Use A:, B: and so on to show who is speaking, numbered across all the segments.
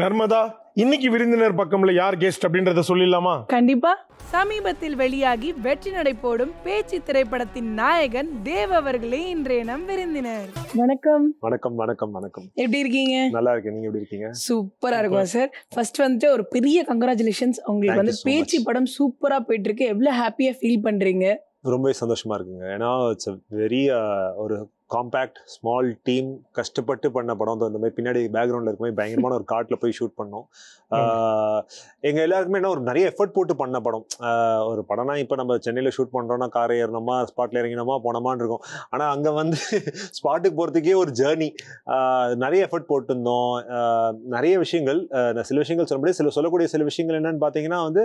A: நர்மதா இன்னைக்கு விருந்தினர் பக்கம்ல யார் கெஸ்ட் அப்படின்றத சொல்லிடலாமா கண்டிப்பா சமீபத்தில் வெளியாகி வெற்றி நடை போடும் பேச்சு திரைப்படத்தின் நாயகன் தேவ் அவர்களே இன்றைய நம் விருந்தினர்
B: வணக்கம் வணக்கம் வணக்கம் வணக்கம் எப்படி இருக்கீங்க நல்லா இருக்கேன் நீங்க எப்படி இருக்கீங்க
A: சூப்பரா இருக்கும் சார் ஃபர்ஸ்ட் வந்துட்டு ஒரு பெரிய கங்கராச்சுலேஷன்ஸ் உங்களுக்கு வந்து பேச்சு படம் சூப்பரா போயிட்டு இருக்கு எவ்வளவு ஹாப்பியா ஃபீல் பண்றீங்க
B: ரொம்பவே சந்தோஷமா இருக்குங்க ஏன்னா இட்ஸ் வெரி uh, ஒரு காம்பேக்ட் ஸ்மால் டீம் கஷ்டப்பட்டு பண்ண படம் தான் இந்த மாதிரி பின்னாடி பேக்ரவுண்டில் இருக்குமே பயங்கரமான ஒரு காட்டில் போய் ஷூட் பண்ணோம் எங்கள் எல்லாருக்குமே என்ன ஒரு நிறைய எஃபர்ட் போட்டு பண்ண படம் ஒரு படம்னா இப்போ நம்ம சென்னையில் ஷூட் பண்ணுறோம்னா கார் ஏறினோமா ஸ்பாட்டில் இறங்கினோமா போனோமான்னு இருக்கும் ஆனால் அங்கே வந்து ஸ்பாட்டுக்கு போகிறதுக்கே ஒரு ஜேர்னி நிறைய எஃபர்ட் போட்டிருந்தோம் நிறைய விஷயங்கள் சில விஷயங்கள் சொல்ல முடியாது சில சொல்லக்கூடிய சில விஷயங்கள் என்னென்னு பார்த்தீங்கன்னா வந்து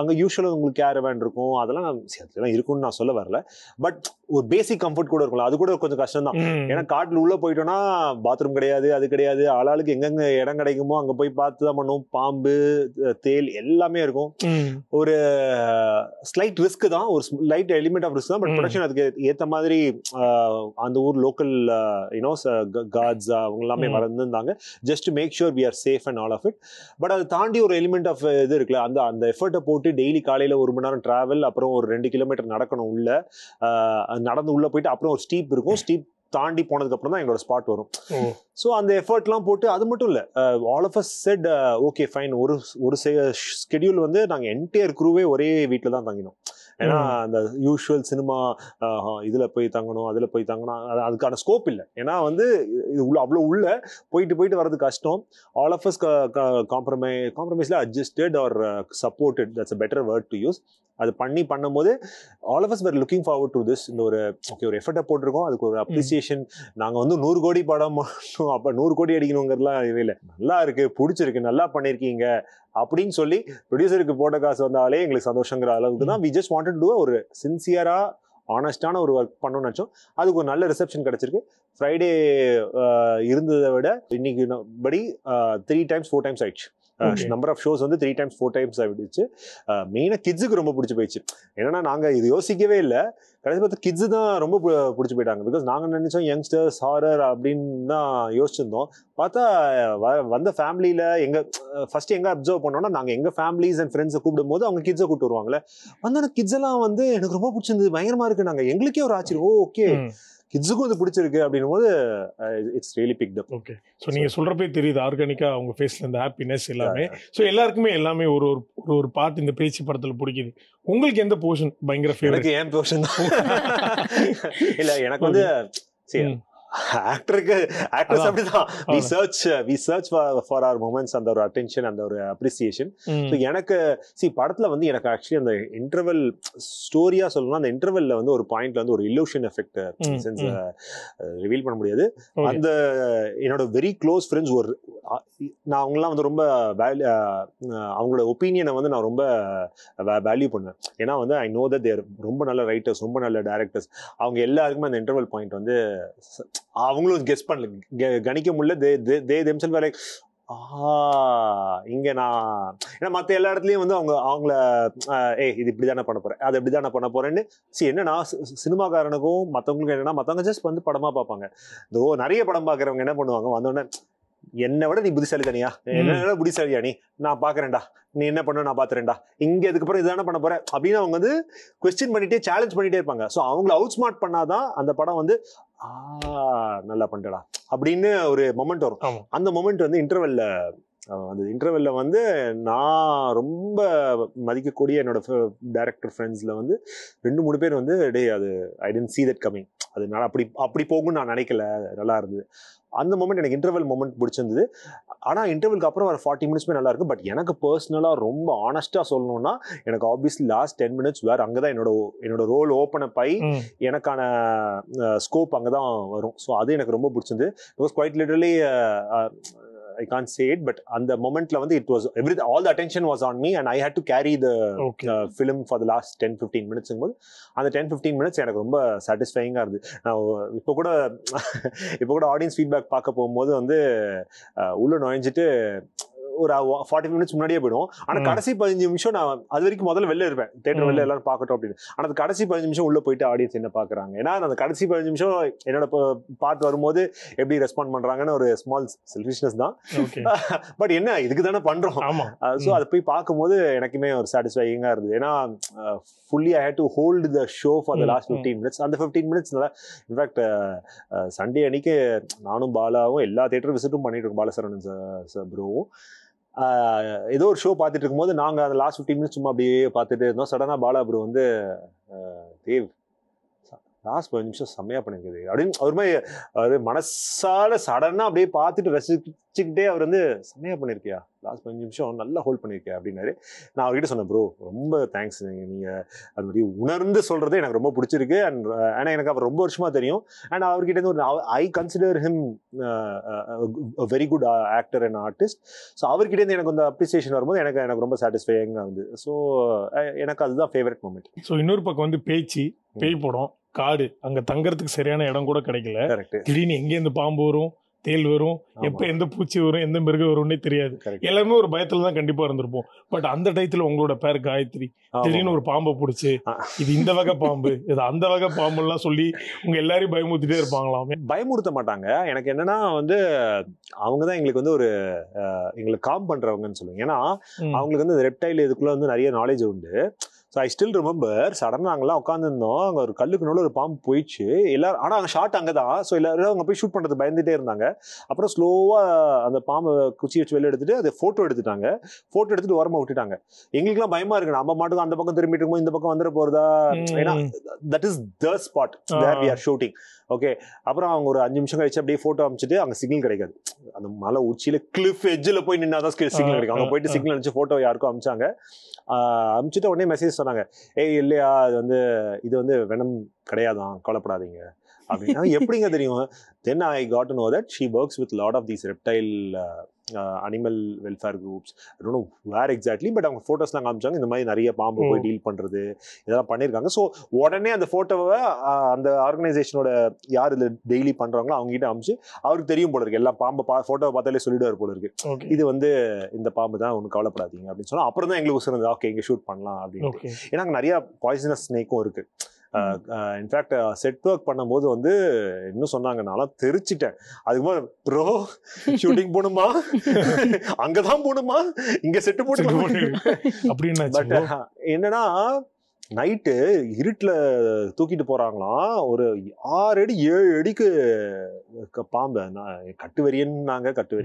B: அங்கே யூஸ்வலாக உங்களுக்கு கேர் இருக்கும் அதெல்லாம் அதெல்லாம் இருக்கும்னு நான் சொல்ல வரல பட் ஒரு பேசிக் கம்ஃபர்ட் கூட இருக்கும் அது கூட கொஞ்சம் கஷ்டம் தான் ஏன்னா காட்டுல உள்ள போயிட்டோம்னா பாத்ரூம் கிடையாது அது கிடையாது ஆளாளுக்கு எங்கெங்க இடம் கிடைக்குமோ அங்க போய் பார்த்து தான் பண்ணுவோம் பாம்பு தேல் எல்லாமே இருக்கும் ஒரு ஸ்லைட் ரிஸ்க் தான் ஒரு லைட் எலிமெண்ட் ஆஃப் ரிஸ்க் தான் பட் ப்ரொடக்ஷன் அதுக்கு ஏத்த மாதிரி அந்த ஊர் லோக்கல் யூனோ கார்ட்ஸ் அவங்க எல்லாமே வளர்ந்துருந்தாங்க just make sure we are safe and all of it but அதை தாண்டி ஒரு எலிமெண்ட் ஆஃப் இது இருக்குல்ல அந்த அந்த எஃபர்ட்டை போட்டு டெய்லி காலையில ஒரு மணி நேரம் டிராவல் அப்புறம் ஒரு ரெண்டு கிலோமீட்டர் நடக்கணும் உள்ள நடந்து உள்ள போயிட்டு அப்புறம் ஒரு ஸ்டீப் இருக்கும் சிக்ஸ்டி தாண்டி போனதுக்கப்புறம் தான் எங்களோட ஸ்பாட் வரும் ஸோ அந்த எஃபர்ட்லாம் போட்டு அது மட்டும் இல்லை all of us set okay fine ஒரு ஒரு ஸ்கெடியூல் வந்து நாங்கள் என்டையர் குரூவே ஒரே வீட்டில் தான் தங்கினோம் ஏன்னா அந்த யூஸ்வல் சினிமா இதுல போய் தங்கணும் அதுல போய் தங்கணும் அதுக்கான ஸ்கோப் இல்லை ஏன்னா வந்து இது உள்ள அவ்வளோ உள்ள போயிட்டு போயிட்டு வர்றது கஷ்டம் ஆல் ஆஃப் அஸ் காம்ப்ரமை காம்ப்ரமைஸ்ல adjusted or supported that's a better word to use அது பண்ணி பண்ணும்போது all of us were looking forward to this இந்த ஒரு ஓகே ஒரு எஃபர்ட்டை போட்டிருக்கோம் அதுக்கு ஒரு அப்ரிசியேஷன் நாங்கள் வந்து நூறு கோடி படம் பண்ணோம் அப்போ நூறு கோடி அடிக்கணுங்கிறதுலாம் இது இல்லை நல்லா இருக்கு பிடிச்சிருக்கு நல்லா பண்ணியிருக்கீங்க அப்படின்னு சொல்லி ப்ரொடியூசருக்கு போட்ட காசு வந்தாலே எங்களுக்கு சந்தோஷங்கிற அளவுக்கு தான் வி ஜஸ்ட் வாண்ட் டு ஒரு சின்சியராக ஆனஸ்டான ஒரு ஒர்க் பண்ணணும்னு நினச்சோம் அதுக்கு ஒரு நல்ல ரிசப்ஷன் கிடச்சிருக்கு ஃப்ரைடே uh, இருந்ததை விட இன்னைக்கு படி த்ரீ டைம்ஸ் ஃபோர் டைம்ஸ் ஆயிடுச்சு நம்பர் ஆஃப் ஷோஸ் வந்து த்ரீ டைம்ஸ் ஃபோர் டைம்ஸ் ஆகிடுச்சு மெயினாக கிட்ஸுக்கு ரொம்ப பிடிச்சி போயிடுச்சு ஏன்னா நாங்கள் இது யோசிக்கவே இல்லை கடைசி பார்த்து கிட்ஸு தான் ரொம்ப பிடிச்சி போயிட்டாங்க பிகாஸ் நாங்கள் நினச்சோம் யங்ஸ்டர்ஸ் ஹாரர் அப்படின்னு தான் யோசிச்சிருந்தோம் பார்த்தா வந்த ஃபேமிலியில் எங்கள் ஃபஸ்ட் எங்கே அப்சர்வ் பண்ணோம்னா நாங்கள் எங்கள் ஃபேமிலிஸ் அண்ட் ஃப்ரெண்ட்ஸை கூப்பிடும் போது அவங்க கிட்ஸை கூப்பிட்டு வருவாங்களே வந்தோன்னா கிட்ஸ் எல்லாம் வந்து எனக்கு ரொம்ப பிடிச்சிருந்தது பயங்கரமாக இருக்கு நாங்கள் எங்களுக்கே ஒரு ஆச்சரியம் ஓ ஓகே கிட்ஸுக்கும் இது பிடிச்சிருக்கு அப்படின்னு போது it's uh, really big up okay
A: so நீங்கள் சொல்கிறப்பே தெரியுது ஆர்கானிக்காக அவங்க ஃபேஸில் இந்த ஹாப்பினஸ் எல்லாமே ஸோ எல்லாருக்குமே எல்லாமே ஒரு ஒரு ஒரு பார்ட் இந்த பேச்சு படத்தில் பிடிக்குது உங்களுக்கு எந்த போர்ஷன் பயங்கர ஃபேவரட் எனக்கு ஏன் போர்ஷன்
B: இல்லை எனக்கு வந்து சரி ஆக்டருக்கு ஆக்டர்ஸ் அப்படிதான் we search we search for our moments அந்த ஒரு அட்டென்ஷன் அந்த ஒரு அப்ரிசியேஷன் ஸோ எனக்கு சி படத்துல வந்து எனக்கு ஆக்சுவலி அந்த இன்டர்வல் ஸ்டோரியா சொல்லணும்னா அந்த இன்டர்வெல்ல வந்து ஒரு பாயிண்ட்ல வந்து ஒரு இல்லூஷன் எஃபெக்ட் சென்ஸ் ரிவீல் பண்ண முடியாது அந்த என்னோட வெரி க்ளோஸ் ஃப்ரெண்ட்ஸ் ஒரு நான் அவங்கலாம் வந்து ரொம்ப அவங்களோட ஒப்பீனியனை வந்து நான் ரொம்ப வேல்யூ பண்ணேன் ஏன்னா வந்து ஐ நோ தட் தேர் ரொம்ப நல்ல ரைட்டர்ஸ் ரொம்ப நல்ல டேரக்டர்ஸ் அவங்க எல்லாருக்குமே அந்த இன்டர்வல் பாயிண்ட் வந்து அவங்களும் கெஸ் பண்ணல கணிக்க முடியல தே தே தெம்சல் வேலை இங்க நான் ஏன்னா மற்ற எல்லா இடத்துலயும் வந்து அவங்க அவங்கள ஏ இது இப்படி தானே பண்ண போறேன் அது இப்படி தானே பண்ண போறேன்னு சரி என்னன்னா சினிமாக்காரனுக்கும் மற்றவங்களுக்கும் என்னன்னா மற்றவங்க ஜஸ்ட் வந்து படமா பார்ப்பாங்க இதோ நிறைய படம் பார்க்குறவங்க என்ன பண்ணுவாங்க வந்தோடனே என்னை விட நீ புத்திசாலி தனியா என்ன விட புத்திசாலியா நீ நான் பாக்குறேன்டா நீ என்ன பண்ண நான் பாத்துறேன்டா இங்க இதுக்கப்புறம் இதுதான பண்ண போறேன் அப்படின்னு அவங்க வந்து கொஸ்டின் பண்ணிட்டே சேலஞ்ச் பண்ணிட்டே இருப்பாங்க ஸோ அவங்கள அவுட் ஸ்மார்ட் பண்ணாதான் அந்த படம் வந்து நல்லா பண்ணிட்டடா அப்படின்னு ஒரு மொமெண்ட் வரும் அந்த மொமெண்ட் வந்து இன்டர்வெல்ல அந்த இன்டர்வெல்ல வந்து நான் ரொம்ப மதிக்கக்கூடிய என்னோட டேரக்டர் ஃப்ரெண்ட்ஸ்ல வந்து ரெண்டு மூணு பேர் வந்து டே அது I didn't see that coming அது நான் அப்படி அப்படி போகும்னு நான் நினைக்கல நல்லா இருந்தது அந்த மூமெண்ட் எனக்கு இன்டர்வல் மூமெண்ட் பிடிச்சிருந்தது ஆனால் இன்டர்வலுக்கு அப்புறம் ஒரு ஃபார்ட்டி மினிட்ஸ்மே நல்லா இருக்கும் பட் எனக்கு பர்சனலாக ரொம்ப ஆனஸ்ட்டாக சொல்லணும்னா எனக்கு ஆப்வியஸ்லி லாஸ்ட் டென் மினிட்ஸ் வேறு அங்கே தான் என்னோட என்னோட ரோல் ஓப்பன் அப் ஆகி எனக்கான ஸ்கோப் அங்கே தான் வரும் ஸோ அது எனக்கு ரொம்ப பிடிச்சிருந்து because quite literally I can say it but அந்த மொமெண்ட்ல வந்து it was every all the attention was on me and I had to carry the film for the last ten fifteen minutes போது அந்த ten fifteen minutes எனக்கு ரொம்ப சாட்டிஸ்ஃபைங்காக நான் இப்போ கூட இப்போ கூட ஆடியன்ஸ் ஃபீட்பேக் பார்க்க போகும்போது வந்து uh, உள்ளே நுழைஞ்சிட்டு ஒரு ஃபார்ட்டி மினிட்ஸ் முன்னாடியே போயிடும் ஆனா கடைசி பதினஞ்சு நிமிஷம் நான் அது வரைக்கும் முதல்ல வெளில இருப்பேன் தேட்டர் வெளில எல்லாரும் பார்க்கட்டும் அப்படின்னு ஆனா கடைசி பதினஞ்சு நிமிஷம் உள்ள போயிட்டு ஆடியன்ஸ் என்ன பாக்குறாங்க ஏன்னா அந்த கடைசி பதினஞ்சு நிமிஷம் என்னோட பார்த்து வரும்போது எப்படி ரெஸ்பாண்ட் பண்றாங்கன்னு ஒரு ஸ்மால் செல்ஃபிஷ்னஸ் தான் பட் என்ன இதுக்கு தானே பண்றோம் ஸோ அதை போய் பார்க்கும்போது எனக்குமே ஒரு சாட்டிஸ்ஃபையிங்காக இருந்தது ஏன்னா fully I had to hold the show for the last fifteen minutes அந்த ஃபிஃப்டீன் நல்லா இன்ஃபேக்ட் சண்டே அன்னைக்கு நானும் பாலாவும் எல்லா தேட்டரும் விசிட்டும் பண்ணிட்டு இருக்கோம் பாலசரவணன் ப்ரோவும் ஏதோ ஒரு ஷோ பார்த்துட்டு இருக்கும்போது நாங்கள் அந்த லாஸ்ட் ஃபிஃப்டின் மினிட்ஸ் சும்மா அப்படியே பார்த்துட்டு இருந்தோம் சடனாக பாலா வந்து தேவ் லாஸ்ட் பதினஞ்சு நிமிஷம் செம்மையாக பண்ணியிருக்குது அப்படின்னு அவரு மாதிரி அவர் மனசால சடனாக அப்படியே பார்த்துட்டு ரசிச்சுக்கிட்டே அவர் வந்து செம்மையாக பண்ணியிருக்கியா லாஸ்ட் பதினஞ்சு நிமிஷம் நல்லா ஹோல்ட் பண்ணியிருக்கேன் அப்படின்னாரு நான் அவர்கிட்ட சொன்னேன் ப்ரோ ரொம்ப தேங்க்ஸ் நீங்கள் நீங்கள் அது மாதிரி உணர்ந்து சொல்கிறது எனக்கு ரொம்ப பிடிச்சிருக்கு அண்ட் ஆனால் எனக்கு அவர் ரொம்ப வருஷமாக தெரியும் அண்ட் அவர்கிட்ட ஒரு I consider him very good actor and artist so அவர்கிட்டேருந்து எனக்கு வந்து அப்ரிசியேஷன் வரும்போது எனக்கு எனக்கு ரொம்ப சாட்டிஸ்ஃபையாக வந்து ஸோ எனக்கு அதுதான் ஃபேவரட்
A: மூமெண்ட் ஸோ இன்னொரு பக்கம் வந்து பேச்சு பேய் படம் காடு அங்க தங்கறதுக்கு சரியான இடம் கூட கிடைக்கல திடீர்னு எங்க இருந்து பாம்பு வரும் தேல் வரும் எப்ப எந்த பூச்சி வரும் எந்த மிருகம் வரும்னே தெரியாது எல்லாமே ஒரு பயத்துல தான் கண்டிப்பா இருந்திருப்போம் பட் அந்த டயத்துல உங்களோட பேர் காயத்ரி திடீர்னு ஒரு பாம்பை பிடிச்சி இது இந்த வகை பாம்பு இது அந்த வகை பாம்பு எல்லாம் சொல்லி உங்க எல்லாரையும் பயமுறுத்திட்டே இருப்பாங்களாம்
B: பயமுறுத்த மாட்டாங்க எனக்கு என்னன்னா வந்து அவங்கதான் எங்களுக்கு வந்து ஒரு எங்களுக்கு காம் பண்றவங்கன்னு சொல்லுவாங்க ஏன்னா அவங்களுக்கு வந்து ரெப்டைல் இதுக்குள்ள வந்து நிறைய நாலேஜ் உண்டு ஸோ ஐ ஸ்டில் ரிமெம்பர் சடனாக அங்கெல்லாம் உட்காந்துருந்தோம் அங்கே ஒரு கல்லுக்கு நடுவில் ஒரு பாம்பு போயிடுச்சு எல்லாரும் ஆனால் அங்கே ஷார்ட் அங்கே தான் ஸோ எல்லாரும் அங்கே போய் ஷூட் பண்ணுறது பயந்துகிட்டே இருந்தாங்க அப்புறம் ஸ்லோவாக அந்த பாம்பு குச்சி வச்சு வெளியே எடுத்துட்டு அதை ஃபோட்டோ எடுத்துட்டாங்க ஃபோட்டோ எடுத்துட்டு ஓரமாக விட்டுட்டாங்க எங்களுக்குலாம் பயமாக இருக்கு நம்ம மாட்டுக்கும் அந்த பக்கம் திரும்பிட்டு இருக்கும்போது இந்த பக்கம் வந்துட போகிறதா ஏன்னா that is the spot where we are shooting okay அப்புறம் அவங்க ஒரு அஞ்சு நிமிஷம் கழிச்சு அப்படியே ஃபோட்டோ அமைச்சிட்டு அங்கே சிக்னல் கிடைக்காது அந்த மலை உச்சியில் கிளிஃப் எஜ்ஜில் போய் நின்னா தான் சிக்னல் கிடைக்கும் அவங்க போயிட்டு சிக்னல் அனுப்பிச்சு ஃபோட்டோ யாருக்கும் அமிச்சாங்க அமிச்சுட்டு உடனே மெசேஜ் சொன்னாங்க ஏய் இல்லையா அது வந்து இது வந்து வெனம் கிடையாதான் கவலைப்படாதீங்க அப்படின்னா எப்படிங்க தெரியும் then I got know that she works with lot of these reptile animal welfare groups don't where exactly but அவங்க ஃபோட்டோஸ்லாம் காமிச்சாங்க இந்த மாதிரி நிறைய பாம்பு போய் டீல் பண்ணுறது இதெல்லாம் பண்ணியிருக்காங்க ஸோ உடனே அந்த ஃபோட்டோவை uh, அந்த ஆர்கனைசேஷனோட யார் இதில் டெய்லி பண்ணுறாங்களோ அவங்ககிட்ட அமிச்சு அவருக்கு தெரியும் போல இருக்கு எல்லா பாம்பை பா ஃபோட்டோவை பார்த்தாலே சொல்லிடுவார் போல இருக்கு இது வந்து இந்த பாம்பு தான் ஒன்றும் கவலைப்படாதீங்க அப்படின்னு சொன்னால் அப்புறம் தான் எங்களுக்கு சொன்னது ஓகே இங்கே ஷூட் பண்ணலாம் அப்படின்னு ஏன்னா அங்கே நிறையா பாய்சனஸ் ஸ்னேக்கும் இருக்குது இன்ஃபேக்ட் செட் ஒர்க் பண்ணும்போது வந்து இன்னும் சொன்னாங்க நான்லாம் தெரிச்சிட்டேன் அதுக்கு ப்ரோ ஷூட்டிங் போகணுமா அங்கதான் போகணுமா இங்க செட்டு போட்டு
A: அப்படின்னு பட்
B: என்னன்னா நைட்டு இருட்டில் தூக்கிட்டு போகிறாங்களாம் ஒரு ஆறு அடி ஏழு அடிக்கு பாம்பு கட்டு வெறியன்னாங்க கட்டு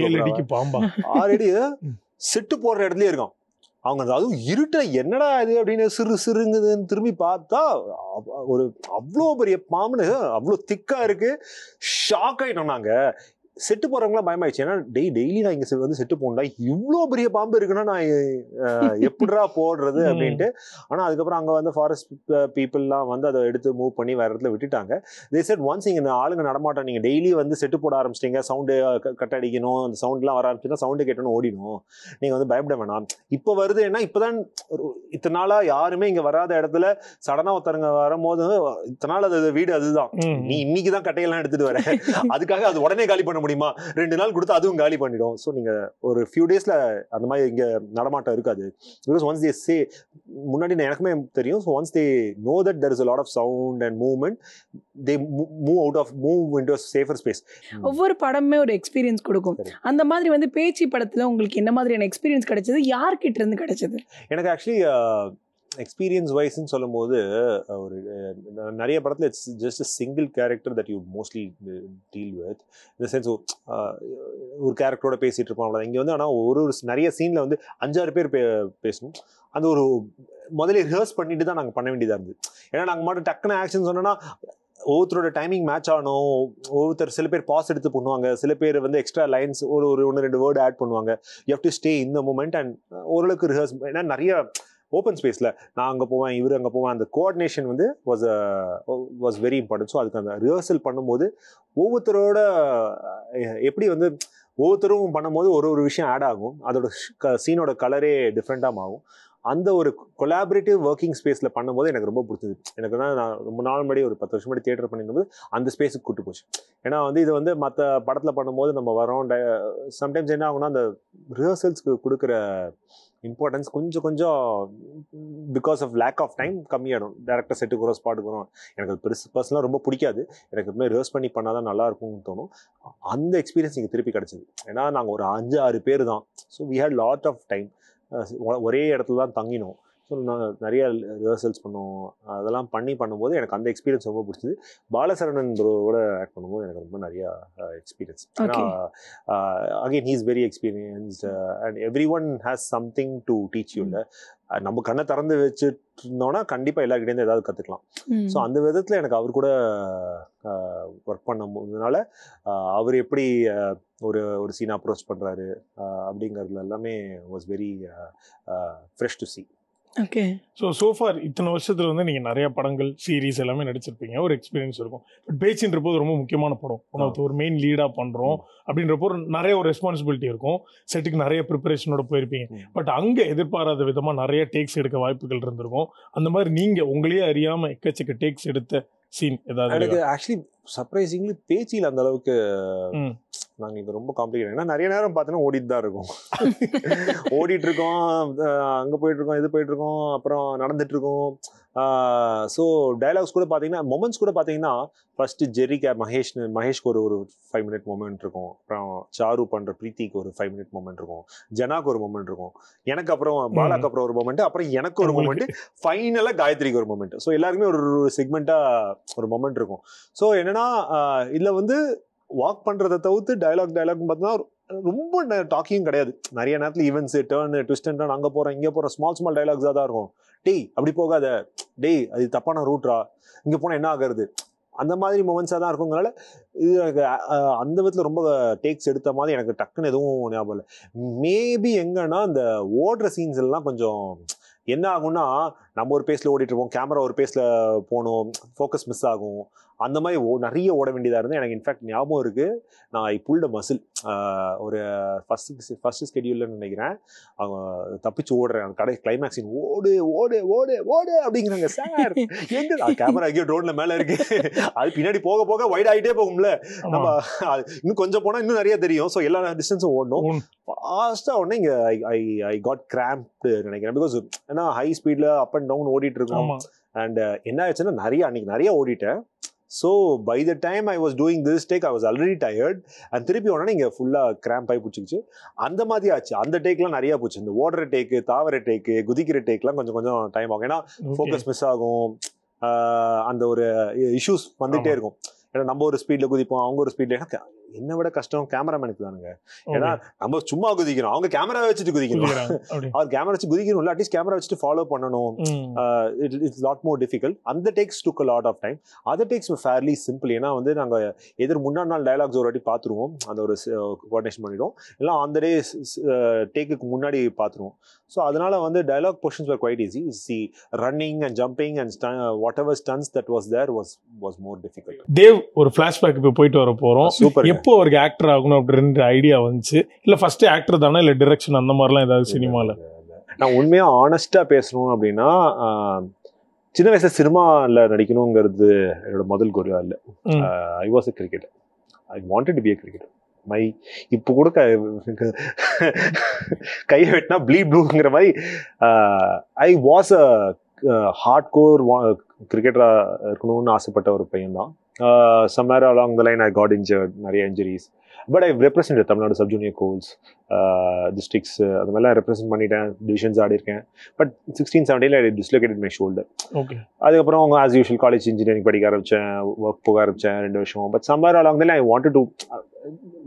B: ஏழு அடிக்கு பாம்பா ஆறு அடி செட்டு போடுற இடத்துலயே இருக்கும் அவங்க அதுவும் இருட்ட என்னடா இது அப்படின்னு சிறு சிறுங்குதுன்னு திரும்பி பார்த்தா ஒரு அவ்வளோ பெரிய பாம்புன்னு அவ்வளோ திக்காக இருக்குது ஷாக் ஆகிட்டோம் நாங்கள் செட்டு போறவங்களாம் பயமாயிடுச்சு ஏன்னா டெய் டெய்லி நான் இங்க வந்து செட்டு போகல இவ்வளோ பெரிய பாம்பு இருக்குன்னா நான் எப்படிரா போடுறது அப்படின்ட்டு ஆனா அதுக்கப்புறம் அங்க வந்து ஃபாரஸ்ட் பீப்புள்லாம் வந்து அதை எடுத்து மூவ் பண்ணி வேற இடத்துல விட்டுட்டாங்க தே செட் ஒன்ஸ் இங்க ஆளுங்க நடமாட்டோம் நீங்க டெய்லி வந்து செட்டு போட ஆரம்பிச்சிட்டீங்க சவுண்டு கட் அடிக்கணும் அந்த சவுண்ட்லாம் வர ஆரம்பிச்சுன்னா சவுண்டு கேட்டோன்னு ஓடிடும் நீங்க வந்து பயப்பட வேணாம் இப்போ வருது என்ன இப்போதான் இத்தனை நாளா யாருமே இங்க வராத இடத்துல சடனா ஒருத்தருங்க வரும்போது இத்தனை நாள் அது வீடு அதுதான் நீ இன்னைக்கு தான் கட்டையெல்லாம் எடுத்துட்டு வர அதுக்காக அது உடனே காலி பண்ண முடியும் முடியுமா ரெண்டு நாள் கொடுத்து அதுவும் காலி பண்ணிடும் ஸோ நீங்கள் ஒரு ஃபியூ டேஸில் அந்த மாதிரி இங்கே நடமாட்டம் இருக்காது பிகாஸ் ஒன்ஸ் தே சே முன்னாடி நான் எனக்குமே தெரியும் so once they know that there is a lot of sound and movement they move out of move into safer space
A: ஒவ்வொரு படமே ஒரு எக்ஸ்பீரியன்ஸ் கொடுக்கும் அந்த மாதிரி வந்து பேச்சு படத்தில் உங்களுக்கு என்ன மாதிரியான எக்ஸ்பீரியன்ஸ் கிடைச்சது யார்கிட்ட இருந்து கிடைச்சது
B: எனக்கு ஆக்சுவலி எக்ஸ்பீரியன்ஸ் வைஸ்ன்னு சொல்லும்போது ஒரு நிறைய படத்தில் it's just a single character that you mostly deal with இந்த சென்ஸ் ஒரு கேரக்டரோட பேசிகிட்டு இருப்பான் அவ்வளோ இங்கே வந்து ஆனால் ஒரு ஒரு நிறைய சீனில் வந்து அஞ்சாறு பேர் பே பேசணும் அந்த ஒரு முதல்ல ரிஹர்ஸ் பண்ணிட்டு தான் நாங்கள் பண்ண வேண்டியதாக இருந்தது ஏன்னா நாங்கள் மட்டும் டக்குன்னு ஆக்ஷன் சொன்னோன்னா ஒவ்வொருத்தரோட டைமிங் மேட்ச் ஆகணும் ஒவ்வொருத்தர் சில பேர் பாஸ் எடுத்து பண்ணுவாங்க சில பேர் வந்து எக்ஸ்ட்ரா லைன்ஸ் ஒரு ஒரு ஒன்று ரெண்டு வேர்டு ஆட் பண்ணுவாங்க யூ ஹவ் டு ஸ்டே இந்த மூமெண்ட் அண்ட் ஓரளவுக்கு ரிஹர்ஸ் ஏன்னா நிறைய ஓப்பன் ஸ்பேஸில் நான் அங்கே போவேன் இவர் அங்கே போவேன் அந்த கோஆர்டினேஷன் வந்து was was very important so அதுக்கு அந்த ரிஹர்சல் பண்ணும்போது ஒவ்வொருத்தரோட எப்படி வந்து ஒவ்வொருத்தரும் பண்ணும்போது ஒரு ஒரு விஷயம் ஆட் ஆகும் அதோட சீனோட கலரே டிஃப்ரெண்ட்டாக ஆகும் அந்த ஒரு கொலாபரேட்டிவ் ஒர்க்கிங் ஸ்பேஸில் பண்ணும்போது எனக்கு ரொம்ப பிடிச்சது எனக்கு தான் நான் ரொம்ப நாள் முன்னாடி ஒரு பத்து வருஷம் முன்னாடி தேட்டர் பண்ணியிருந்தபோது அந்த ஸ்பேஸுக்கு கூட்டு போச்சு ஏன்னா வந்து இது வந்து மற்ற படத்தில் பண்ணும்போது நம்ம வரோம் சம்டைம்ஸ் என்ன ஆகுனா அந்த ரிஹர்சல்ஸ்க்கு கொடுக்குற இம்பார்ட்டன்ஸ் கொஞ்சம் கொஞ்சம் because of lack of time கம்மியாகிடும் டேரக்டர் செட்டுக்கு ஒரு பாட்டுக்கிறோம் எனக்கு அது பெருசு பர்சனலாக ரொம்ப பிடிக்காது எனக்கு எப்பவுமே ரிவர்ஸ் பண்ணி பண்ணால் தான் நல்லாயிருக்கும்னு தோணும் அந்த எக்ஸ்பீரியன்ஸ் இங்கே திருப்பி கிடச்சிது ஏன்னா நாங்கள் ஒரு அஞ்சு ஆறு பேர் தான் so we had lot of time ஒரே இடத்துல தான் தங்கினோம் ஸோ நான் நிறைய ரிஹர்சல்ஸ் பண்ணோம் அதெல்லாம் பண்ணி பண்ணும்போது எனக்கு அந்த எக்ஸ்பீரியன்ஸ் ரொம்ப பிடிச்சது பாலசரணன் ப்ரோவோட ஆக்ட் பண்ணும்போது எனக்கு ரொம்ப நிறையா எக்ஸ்பீரியன்ஸ் ஏன்னா again he is very experienced and every one has something to teach you இல்லை நம்ம கண்ணை திறந்து வச்சுட்டு இருந்தோம்னா கண்டிப்பாக எல்லாருக்கிட்ட ஏதாவது கற்றுக்கலாம் ஸோ அந்த விதத்தில் எனக்கு அவர் கூட ஒர்க் பண்ண போதுனால அவர் எப்படி ஒரு ஒரு சீனை அப்ரோச் பண்ணுறாரு அப்படிங்கிறதுல எல்லாமே was very fresh to see
A: okay so so far இத்தனை வருஷத்தில் வந்து நீங்கள் நிறைய படங்கள் சீரீஸ் எல்லாமே நடிச்சிருப்பீங்க ஒரு எக்ஸ்பீரியன்ஸ் இருக்கும் பட் பேச்சுன்ற போது ரொம்ப முக்கியமான படம் உனக்கு ஒரு மெயின் லீடாக பண்ணுறோம் அப்படின்றப்போ நிறைய ஒரு ரெஸ்பான்சிபிலிட்டி இருக்கும் செட்டுக்கு நிறைய ப்ரிப்பரேஷனோட போயிருப்பீங்க பட் அங்கே எதிர்பாராத விதமாக நிறைய டேக்ஸ் எடுக்க வாய்ப்புகள் இருந்திருக்கும் அந்த மாதிரி நீங்கள் உங்களையே அறியாமல் எக்கச்சக்க டேக்ஸ் எடுத்த சீன் ஏதாவது எனக்கு
B: ஆக்சுவலி சர்ப்ரைசிங்லி பேச்சியில் அந்த அளவுக்கு நாங்க இது ரொம்ப காம்ப்ளிகேட் ஏன்னா நிறைய நேரம் பார்த்தோன்னா ஓடிட்டு தான் இருக்கும் ஓடிட்டு இருக்கோம் அங்க போயிட்டு இருக்கோம் இது போயிட்டு இருக்கோம் அப்புறம் நடந்துட்டு இருக்கோம் ஸோ டைலாக்ஸ் கூட பார்த்தீங்கன்னா மொமெண்ட்ஸ் கூட பார்த்தீங்கன்னா ஃபர்ஸ்ட் ஜெரிக்கா மகேஷ் மகேஷ்னு மகேஷ்க்கு ஒரு ஒரு ஃபைவ் மினிட் மூமெண்ட் இருக்கும் அப்புறம் சாரு பண்ணுற பிரீத்திக்கு ஒரு ஃபைவ் மினிட் மூமெண்ட் இருக்கும் ஜனாக்கு ஒரு மூமெண்ட் இருக்கும் எனக்கு அப்புறம் பாலாக்கு அப்புறம் ஒரு மூமெண்ட் அப்புறம் எனக்கு ஒரு மூமெண்ட் ஃபைனலாக காயத்ரிக்கு ஒரு மூமெண்ட் ஸோ எல்லாருமே ஒரு ஒரு செக்மெண்ட்டாக ஒரு மூமெண்ட் இருக்கும் ஸோ என்னென்னா இதில் வந்து வாக் பண்ணுறதை தவிர்த்து டைலாக் டைலாக்னு பார்த்தீங்கன்னா ரொம்ப டாக்கிங் கிடையாது நிறைய நேரத்தில் ஈவெண்ட்ஸ் டேர்னு ட்விஸ்ட் அண்ட் டர்ன் அங்கே போகிறோம் இங்கே போகிற ஸ்மால் ஸ்மால் டைலாக்ஸாக தான் இருக்கும் டேய் அப்படி போகாத டேய் அது தப்பான ரூட்ரா இங்கே போனால் என்ன ஆகிறது அந்த மாதிரி மூமெண்ட்ஸாக தான் இருக்குங்கிறனால இது எனக்கு அந்த விதத்தில் ரொம்ப டேக்ஸ் எடுத்த மாதிரி எனக்கு டக்குன்னு எதுவும் ஞாபகம் இல்லை மேபி எங்கன்னா இந்த ஓடுற சீன்ஸ் எல்லாம் கொஞ்சம் என்ன ஆகும்னா நம்ம ஒரு பேஸில் ஓடிட்டு இருப்போம் கேமரா ஒரு பேஸில் போகணும் ஃபோக்கஸ் மிஸ் ஆகும் அந்த மாதிரி ஓ நிறைய ஓட வேண்டியதாக இருந்தது எனக்கு இன்ஃபேக்ட் ஞாபகம் இருக்குது நான் ஐ புல்ட மசில் ஒரு ஃபஸ்ட்டு ஃபஸ்ட்டு ஸ்கெடியூல்னு நினைக்கிறேன் அவங்க தப்பிச்சு ஓடுறேன் அந்த கடை கிளைமேக்ஸின் ஓடு ஓடு ஓடு ஓடு அப்படிங்கிறாங்க சார் எங்க கேமரா எங்கேயோ ட்ரோனில் மேலே இருக்கு அது பின்னாடி போக போக வைட் ஆகிட்டே போகும்ல நம்ம இன்னும் கொஞ்சம் போனால் இன்னும் நிறைய தெரியும் ஸோ எல்லா டிஸ்டன்ஸும் ஓடணும் ஃபாஸ்ட்டாக உடனே இங்கே ஐ ஐ காட் கிராம்ப்டு நினைக்கிறேன் பிகாஸ் ஏன்னா ஹை ஸ்பீடில் அப் அண்ட் டவுன் ஓடிட்டு இருக்கோம் அண்ட் என்ன ஆச்சுன்னா நிறைய அன்னைக்கு நிறைய ஓடிட்டேன் so by the time I was doing this take I was already tired and திருப்பி உடனே இங்கே ஃபுல்லாக கிராம்ப் ஆகி பிடிச்சிக்கிச்சு அந்த மாதிரி ஆச்சு அந்த டேக்லாம் நிறையா போச்சு இந்த ஓடுற டேக்கு தாவர டேக்கு குதிக்கிற டேக்லாம் கொஞ்சம் கொஞ்சம் டைம் ஆகும் ஏன்னா ஃபோக்கஸ் மிஸ் ஆகும் அந்த ஒரு இஷ்யூஸ் வந்துகிட்டே இருக்கும் ஏன்னா நம்ம ஒரு ஸ்பீடில் குதிப்போம் அவங்க ஒரு ஸ்பீடில் என்னை விட கஷ்டம் கேமராமேனுக்கு தானுங்க ஏன்னா நம்ம சும்மா குதிக்கிறோம் அவங்க கேமரா வச்சுட்டு குதிக்கணும் அவர் கேமரா வச்சு குதிக்கணும் இல்லை அட்லீஸ்ட் கேமரா வச்சுட்டு ஃபாலோ பண்ணணும் it it's lot more difficult அந்த takes took a lot of time other takes fairly simple ஏன்னா வந்து நாங்கள் எதிர் முன்னாடி நாள் டைலாக்ஸ் ஒரு வாட்டி பார்த்துருவோம் அந்த ஒரு கோஆர்டினேஷன் பண்ணிவிடும் இல்லை அந்த டே டேக்குக்கு முன்னாடி பார்த்துருவோம் ஸோ அதனால வந்து dialogue portions are quite easy see running and jumping and whatever stunts that was there was was more difficult
A: தேவ் ஒரு ஃபிளாஷ்பேக் இப்போ போயிட்டு வர போகிறோம் சூப்பர் எப்போ அவருக்கு ஆக்டர் ஆகணும் அப்படின்ற ஐடியா வந்துச்சு இல்லை ஃபர்ஸ்ட் ஆக்டர் தானே இல்லை டிரெக்ஷன் அந்த மாதிரிலாம் ஏதாவது சினிமால
B: நான் உண்மையாக ஆனஸ்டா பேசணும் அப்படின்னா சின்ன வயசுல சினிமாவில் நடிக்கணுங்கிறது என்னோட முதல் குறியா இல்லை I was a cricket I wanted to be a cricket my இப்போ கூட கையை வெட்டினா ப்ளீ ப்ளூங்கிற மாதிரி I was a hardcore கிரிக்கெட்டராக இருக்கணும்னு ஆசைப்பட்ட ஒரு பையன் தான் uh, somewhere along line line, I நிறைய injuries but I represent Tamil Nadu sub junior goals districts அது மாதிரிலாம் ரெப்ரசென்ட் பண்ணிட்டேன் டிவிஷன்ஸ் ஆடிருக்கேன் but sixteen seventeen I dislocated my shoulder okay அதுக்கப்புறம் அவங்க ஆஸ் யூஷுவல் காலேஜ் இன்ஜினியரிங் படிக்க ஆரம்பித்தேன் ஒர்க் போக ஆரம்பித்தேன் ரெண்டு வருஷம் but somewhere along till I want to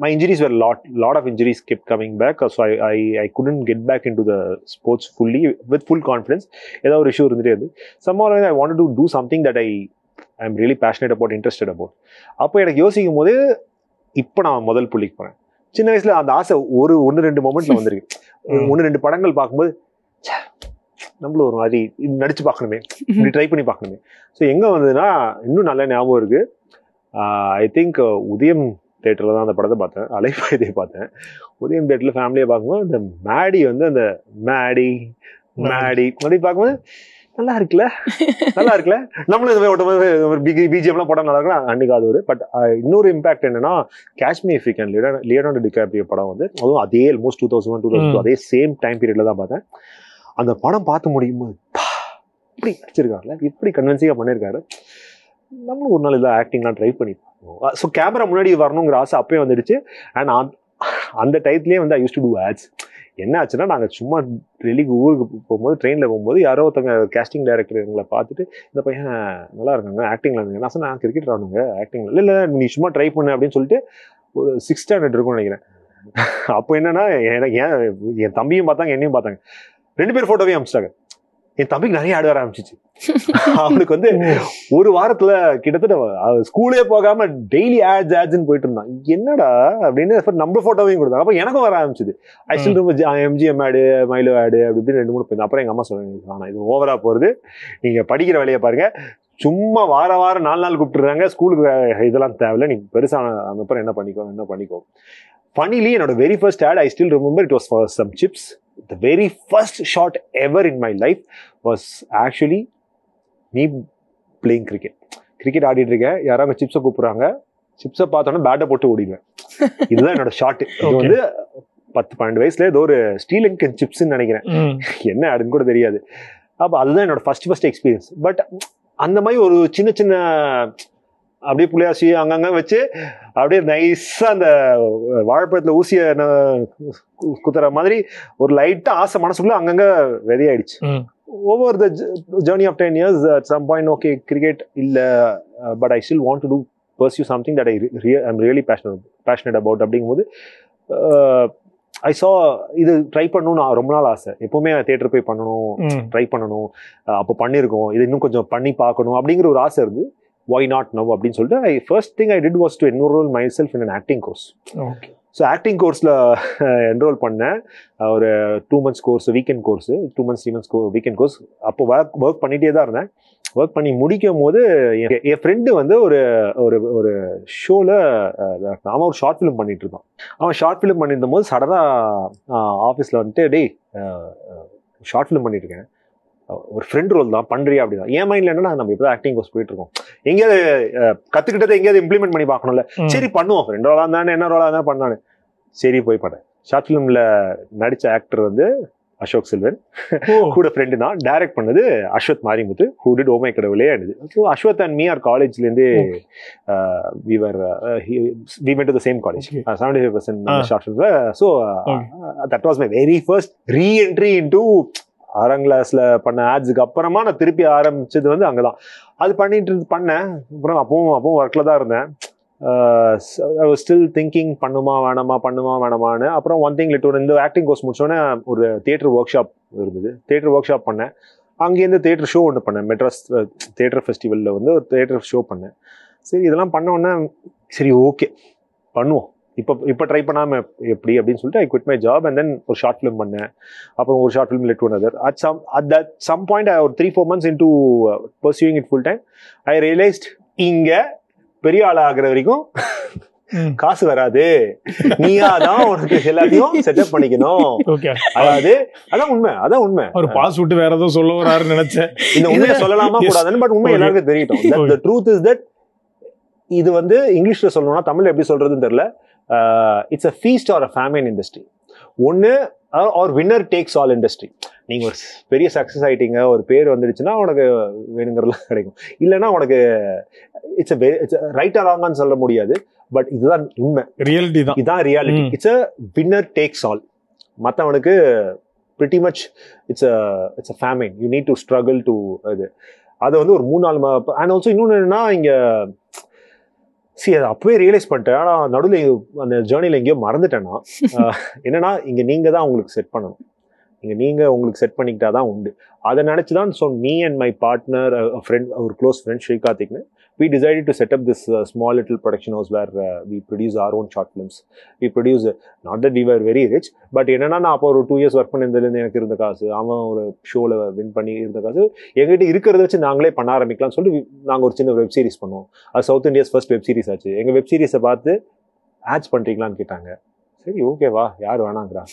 B: my injuries were lot lot of injuries keep coming back so I I I couldn't get back in to the sports fully with full confidence ஏதாவது ஒரு issue இருந்துட்டே இருந்து somewhere I want to do something that I I am really passionate about interested about அப்போ எனக்கு யோசிக்கும் போது இப்போ நான் முதல் புள்ளிக்கு போகிறேன் சின்ன வயசில் அந்த ஆசை ஒரு ஒன்று ரெண்டு மொமெண்ட்டில் வந்திருக்கு ஒன்று ரெண்டு படங்கள் பார்க்கும்போது நம்மளும் ஒரு மாதிரி நடிச்சு பார்க்கணுமே இப்படி ட்ரை பண்ணி பார்க்கணுமே ஸோ எங்கே வந்ததுன்னா இன்னும் நல்ல ஞாபகம் இருக்கு ஐ திங்க் உதயம் தேட்டரில் தான் அந்த படத்தை பார்த்தேன் அலைப்பாயத்தை பார்த்தேன் உதயம் தேட்டரில் ஃபேமிலியை பார்க்கும்போது அந்த மேடி வந்து அந்த மேடி மேடி மாதிரி பார்க்கும்போது நல்லா இருக்குல்ல நல்லா இருக்குல்ல நம்மளும் இந்த மாதிரி பிஜிஎம்லாம் போட நல்லா இருக்கலாம் அன்னைக்கு அது ஒரு பட் இன்னொரு இம்பாக்ட் என்னன்னா காஷ்மீர் ஃபிகன் லியோனோ டிகாப்ரியோ படம் வந்து அதுவும் அதே almost two thousand one two thousand அதே சேம் டைம் பீரியட்ல தான் பார்த்தேன் அந்த படம் பார்த்து முடியும் இப்படி நடிச்சிருக்காருல இப்படி கன்வின்சிங்காக பண்ணியிருக்காரு நம்மளும் ஒரு நாள் இதாக ஆக்டிங்லாம் ட்ரை பண்ணி ஸோ கேமரா முன்னாடி வரணுங்கிற ஆசை அப்பயே வந்துடுச்சு அண்ட் அந்த டைத்துலேயே வந்து I use to do ads என்ன ஆச்சுன்னா நாங்கள் சும்மா டெல்லிக்கு ஊருக்கு போகும்போது ட்ரெயினில் போகும்போது யாரோ ஒருத்தவங்க கேஸ்டிங் டைரக்டர் எங்களை பார்த்துட்டு இந்த பையன் நல்லா இருக்காங்க ஆக்டிங்ல இருந்தாங்க நான் நான் கிரிக்கெட் ஆனுங்க ஆக்டிங்ல இல்லை இல்லை நீ சும்மா ட்ரை பண்ணு அப்படின்னு சொல்லிட்டு ஒரு சிக்ஸ் ஸ்டாண்டர்ட் இருக்கும்னு நினைக்கிறேன் அப்போ என்னன்னா எனக்கு ஏன் என் தம்பியும் பார்த்தாங்க என்னையும் பார்த்தாங்க ரெண்டு பேர் ஃபோட்டோவையும் அமிச்சிட்டாங்க என் தம்பிக்கு நிறைய ஆடு வர ஆரம்பிச்சிச்சு அவனுக்கு வந்து ஒரு வாரத்துல கிட்டத்தட்ட ஸ்கூலே போகாம டெய்லி ஆட்ஸ் ஆட்ஸ்ன்னு போயிட்டு இருந்தான் என்னடா அப்படின்னு நம்ம போட்டோவையும் கொடுத்தாங்க அப்ப எனக்கும் வர ஆரம்பிச்சது ஐ ஸ்டில் ரொம்ப எம்ஜிஎம் ஆடு மைலோ ஆடு அப்படி ரெண்டு மூணு போயிருந்தேன் அப்புறம் எங்க அம்மா சொல்லுவாங்க ஆனா இது ஓவரா போறது நீங்க படிக்கிற வேலையை பாருங்க சும்மா வார வாரம் நாலு நாள் கூப்பிட்டுறாங்க ஸ்கூலுக்கு இதெல்லாம் தேவையில்ல நீங்க பெருசா அப்புறம் என்ன பண்ணிக்கோ என்ன பண்ணிக்கோ பண்ணிலேயே என்னோட very first ad I still remember it was for some chips the very first shot ever in my life was actually me playing cricket cricket ஆடிட்டு இருக்கேன் யாராவது சிப்ஸை கூப்பிட்றாங்க சிப்ஸை பார்த்தோன்னா பேட்டை போட்டு ஓடிடுவேன் இதுதான் என்னோட ஷாட் இது வந்து பத்து பன்னெண்டு வயசுல ஏதோ ஒரு ஸ்ரீலங்கன் சிப்ஸ்ன்னு நினைக்கிறேன் என்ன ஆடுன்னு கூட தெரியாது அப்போ அதுதான் என்னோட ஃபர்ஸ்ட் ஃபர்ஸ்ட் எக்ஸ்பீரியன்ஸ் பட் அந்த மாதிரி ஒரு சின்ன சின்ன அப்படியே புளியாசி அங்கங்கே வச்சு அப்படியே நைஸாக அந்த வாழைப்பழத்தில் ஊசியை குத்துற மாதிரி ஒரு லைட்டாக ஆசை மனசுக்குள்ளே அங்கங்கே விதையாயிடுச்சு over the journey of ten years at some point okay cricket இல்லை but I still want to do pursue something that I I'm really passionate passionate about அப்படிங்கும்போது ஐ சா இது ட்ரை பண்ணணும்னு ரொம்ப நாள் ஆசை எப்பவுமே தேட்டர் போய் பண்ணணும் ட்ரை பண்ணணும் அப்போ பண்ணியிருக்கோம் இது இன்னும் கொஞ்சம் பண்ணி பார்க்கணும் அப்படிங்கிற ஒரு ஆசை இருக்குது ஒய் நாட் நவ் அப்படின்னு சொல்லிட்டு I first thing I did was to enroll myself in an acting course okay so acting கோர்ஸில் என்ரோல் பண்ணேன் ஒரு two months course weekend course two months three months weekend course அப்போ work work பண்ணிகிட்டே தான் இருந்தேன் work பண்ணி முடிக்கும் போது என் ஃப்ரெண்டு வந்து ஒரு ஒரு ஒரு ஷோவில் நாம ஒரு ஷார்ட் ஃபிலிம் பண்ணிட்டு இருந்தான் அவன் ஷார்ட் ஃபிலிம் பண்ணியிருந்தபோது சடனாக ஆஃபீஸில் வந்துட்டு டேய் ஷார்ட் ஃபிலிம் பண்ணியிருக்கேன் ஒரு ஃப்ரெண்ட் ரோல் தான் பண்ணுறியா அப்படின்னா என் மைண்ட்ல என்னன்னா நம்ம இப்போ ஆக்டிங் கோர்ஸ் போயிட்டு இருக்கோம் எங்கேயாவது கத்துக்கிட்டதை எங்கேயாவது இம்ப்ளிமெண்ட் பண்ணி பார்க்கணும்ல சரி பண்ணுவோம் ஃப்ரெண்ட் ரோலாக இருந்தானே என்ன ரோலாக இருந்தாலும் பண்ணானு சரி போய் பண்ணேன் ஷார்ட் ஃபிலிமில் நடித்த ஆக்டர் வந்து அசோக் செல்வன் கூட ஃப்ரெண்டு தான் டைரக்ட் பண்ணது அஸ்வத் மாரிமுத்து ஹூடிட் ஓமை oh கடவுளே ஆனது so Ashwath and me are காலேஜ்லேருந்து we were we went to the same college seventy five percent short ஃபிலிமில் so that was my very first reentry in to ஆறாம் கிளாஸில் பண்ண ஆட்ஸுக்கு அப்புறமா நான் திருப்பி ஆரம்பித்தது வந்து அங்கே தான் அது பண்ணிட்டு இருந்து பண்ணேன் அப்புறம் அப்பவும் அப்பவும் ஒர்க்கில் தான் இருந்தேன் ஸ்டில் திங்கிங் பண்ணுமா வேணாமா பண்ணுமா வேணாமான்னு அப்புறம் ஒன் திங் லிட்டர் இந்த ஆக்டிங் கோர்ஸ் முடிச்சோடனே ஒரு தியேட்டர் ஒர்க் ஷாப் இருந்தது தியேட்டர் ஒர்க் ஷாப் பண்ணேன் அங்கேருந்து தியேட்டர் ஷோ ஒன்று பண்ணேன் மெட்ராஸ் தேட்டர் ஃபெஸ்டிவலில் வந்து ஒரு தேட்டர் ஷோ பண்ணேன் சரி இதெல்லாம் பண்ணோன்னே சரி ஓகே பண்ணுவோம் இப்போ இப்போ ட்ரை பண்ணாமல் எப்படி அப்படின்னு சொல்லிட்டு I quit my job and then ஒரு ஷார்ட் ஃபிலிம் பண்ணேன் அப்புறம் ஒரு short film led one other at some at that some point ஒரு three four months in to pursuing it full time I realised இங்கே பெரிய ஆள் ஆகிற வரைக்கும் காசு வராது நீயா தான் உனக்கு எல்லாத்தையும் செட்டப் பண்ணிக்கணும்
A: அதாவது அதான் உண்மை அதான் உண்மை ஒரு பாஸ் விட்டு வேற ஏதோ சொல்ல வராரு நினைச்சேன் இந்த உண்மையை சொல்லலாமா கூடாதுன்னு பட் உண்மை எல்லாருக்கும் தெரியட்டும் ட்ரூத் இஸ் தட் இது வந்து இங்கிலீஷ்ல
B: சொல்லணும்னா தமிழ் எப்படி சொல்றதுன்னு தெரியல it's a feast or a famine industry ஒன்று or winner takes all industry நீங்கள் ஒரு பெரிய சக்ஸஸ் ஆகிட்டீங்க ஒரு பேர் வந்துடுச்சுன்னா உனக்கு வேணுங்கிறதுலாம் கிடைக்கும் இல்லைன்னா உனக்கு இட்ஸ் இட்ஸ் ரைட் ராங்கான்னு சொல்ல முடியாது பட் இதுதான் உண்மை ரியாலிட்டி தான் இதுதான் reality it's a winner takes all மற்றவனுக்கு pretty much it's a it's a famine you need to struggle to இது அதை வந்து ஒரு மூணு நாலு அண்ட் ஆல்சோ இன்னொன்று என்னன்னா இங்கே சி அதை அப்பவே ரியலைஸ் பண்ணிட்டேன் ஆனால் நடுவில் அந்த ஜேர்னியில் எங்கேயோ மறந்துட்டேன்னா என்னன்னா இங்கே நீங்கள் தான் உங்களுக்கு செட் பண்ணணும் நீங்கள் நீங்கள் உங்களுக்கு செட் பண்ணிக்கிட்டா தான் உண்டு அதை நினச்சி தான் so me and my partner friend ஒரு க்ளோஸ் ஃப்ரெண்ட் ஸ்ரீகார்த்திக்னு we decided to set up this uh, small little production where we produce our own short own short films. Not produce, uh, very that but என்னென்னா நான் அப்போ ஒரு two years work பண்ணியிருந்ததுலேருந்து எனக்கு இருந்த காசு அவன் ஒரு ஷோவில் வின் பண்ணி இருந்த காசு எங்கிட்ட இருக்கிறத வச்சு நாங்களே பண்ண ஆரம்பிக்கலாம்னு சொல்லிட்டு நாங்கள் ஒரு சின்ன வெப் சீரிஸ் பண்ணுவோம் அது south India's first web series ஆச்சு எங்கள் வெப் சீரிஸை பார்த்து ஆட்ஸ் பண்ணுறீங்களான்னு கேட்டாங்க சரி ஓகேவா யார் வேணாங்கிறா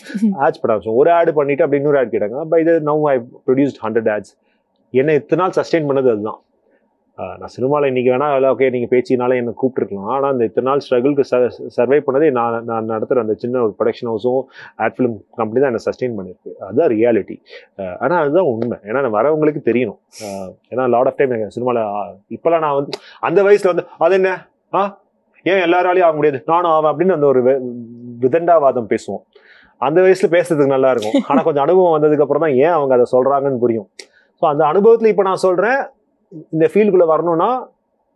B: ஆட்ஸ் ப்ரொடக்ஷன் ஒரு ஆடு பண்ணிட்டு அப்படி இன்னொரு ஆட் கேட்டாங்க பை இது now I produced hundred ads என்னை இத்தனை நாள் சஸ்டெயின் பண்ணது அதுதான் நான் சினிமாவில் இன்றைக்கி வேணால் ஓகே நீங்கள் பேச்சினால என்னை கூப்பிட்டுருக்கலாம் ஆனால் அந்த இத்தனை நாள் ஸ்ட்ரகிள்க்கு ச சர்வை பண்ணதே நான் நான் நடத்துகிற அந்த சின்ன ஒரு ப்ரொடக்ஷன் ஹவுஸும் ஆட் ஃபிலிம் கம்பெனி தான் என்னை சஸ்டெயின் பண்ணியிருக்கு அதுதான் ரியாலிட்டி ஆனால் அதுதான் உண்மை ஏன்னா நான் வரவங்களுக்கு தெரியணும் ஏன்னா லாட் ஆஃப் டைம் எனக்கு சினிமாவில் இப்போலாம் நான் வந்து அந்த வயசில் வந்து அது என்ன ஆ ஏன் எல்லாராலையும் ஆக முடியாது நானும் ஆவேன் அப்படின்னு அந்த ஒரு விதண்டாவாதம் பேசுவோம் அந்த வயசுல பேசுறதுக்கு நல்லா இருக்கும் ஆனா கொஞ்சம் அனுபவம் வந்ததுக்கு அப்புறம் தான் ஏன் அவங்க அதை சொல்றாங்கன்னு புரியும் ஸோ அந்த அனுபவத்துல இப்போ நான் சொல்றேன் இந்த ஃபீல்டுக்குள்ள வரணும்னா